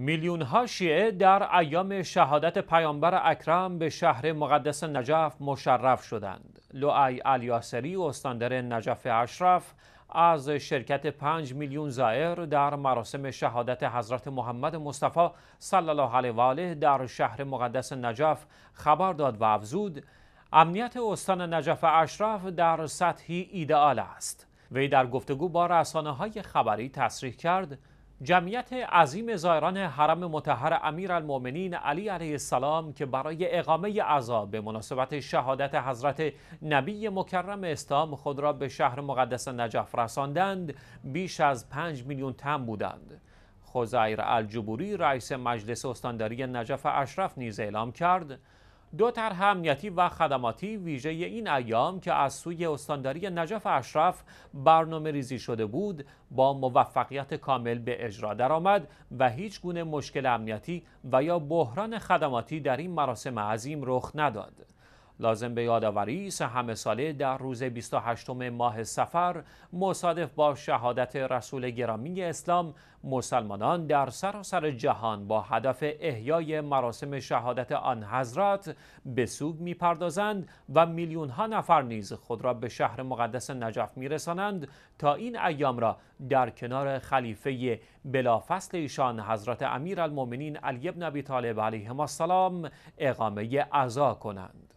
میلیون ها شیعه در ایام شهادت پیامبر اکرم به شهر مقدس نجف مشرف شدند. لوعی الیاسری استاندار نجف اشرف از شرکت پنج میلیون زائر در مراسم شهادت حضرت محمد مصطفی صلی الله علیه و آله در شهر مقدس نجف خبر داد و افزود امنیت استان نجف اشرف در سطحی ایدئال است. وی در گفتگو با رسانه های خبری تصریح کرد جمعیت عظیم زائران حرم متحر امیرالمؤمنین علی علیه السلام که برای اقامه عزا به مناسبت شهادت حضرت نبی مکرم اسلام خود را به شهر مقدس نجف رساندند بیش از 5 میلیون تن بودند خزیر الجبوری رئیس مجلس استانداری نجف اشرف نیز اعلام کرد دو طرح امنیتی و خدماتی ویژه این ایام که از سوی استانداری نجف اشرف برنامه ریزی شده بود با موفقیت کامل به اجرا درآمد و هیچ گونه مشکل امنیتی و یا بحران خدماتی در این مراسم عظیم رخ نداد. لازم به یادآوری است همه ساله در روز 28 ماه سفر مصادف با شهادت رسول گرامی اسلام مسلمانان در سراسر جهان با هدف احیای مراسم شهادت آن حضرت به سوگ میپردازند و میلیون ها نفر نیز خود را به شهر مقدس نجف میرسانند تا این ایام را در کنار خلیفه بلافصل ایشان حضرت امیر علی ابن ابی طالب علیهما السلام اقامه عزا کنند